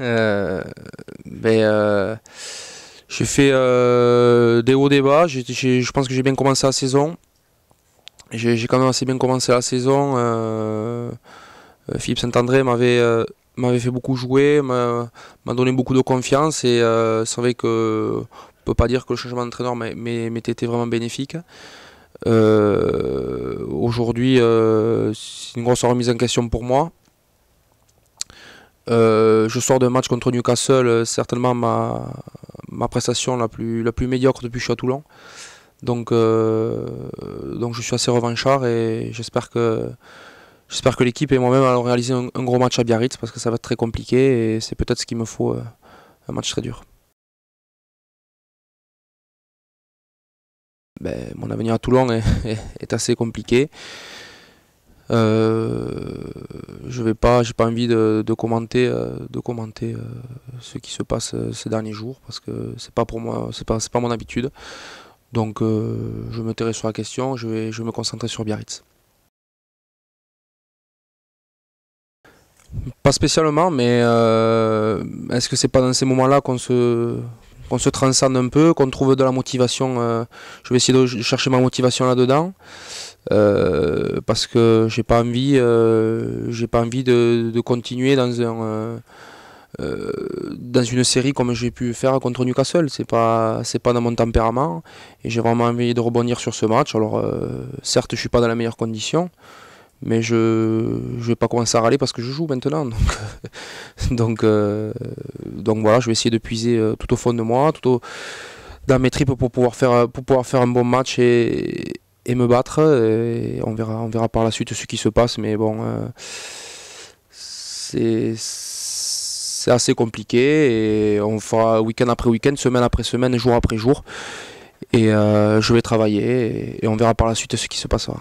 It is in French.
Euh, ben, euh, j'ai fait euh, des hauts des bas. je pense que j'ai bien commencé la saison. J'ai quand même assez bien commencé la saison. Philippe Saint-André m'avait m'avait fait beaucoup jouer, m'a donné beaucoup de confiance et euh, que peut pas dire que le changement d'entraîneur m'était été vraiment bénéfique. Aujourd'hui, c'est une grosse remise en question pour moi. Euh, je sors d'un match contre Newcastle, euh, certainement ma, ma, prestation la plus, la plus médiocre depuis que je suis à Toulon. Donc, euh, donc je suis assez revanchard et j'espère que, j'espère que l'équipe et moi-même allons réaliser un, gros match à Biarritz parce que ça va être très compliqué et c'est peut-être ce qu'il me faut, un match très dur. Ben, mon avenir à Toulon est, assez compliqué je vais pas, j'ai pas envie de, commenter, de commenter euh, euh, ce qui se passe euh, ces derniers jours parce que c'est pas pour moi, c'est pas, mon habitude. Donc, je me tairai sur la question. Je vais, je me concentrer sur Biarritz. Pas spécialement, mais est-ce que c'est pas dans ces moments-là qu'on se, transcende un peu, qu'on trouve de la motivation Je vais essayer de chercher ma motivation là-dedans. Euh, parce que j'ai pas envie, euh, j'ai pas envie de, continuer dans un euh, dans une série comme j'ai pu faire contre Newcastle. C'est pas c'est pas dans mon tempérament et j'ai vraiment envie de rebondir sur ce match. Alors certes, je suis pas dans la meilleure condition. Mais je ne vais pas commencer à râler parce que je joue maintenant. Donc, donc, voilà, je vais essayer de puiser tout au fond de moi, tout dans mes tripes pour pouvoir faire, pour pouvoir faire un bon match et, et me battre. Et on verra, on verra par la suite ce qui se passe. Mais bon, euh, c'est assez compliqué et on fera week-end après week-end, semaine après semaine, jour après jour. Et euh, je vais travailler et, on verra par la suite ce qui se passera.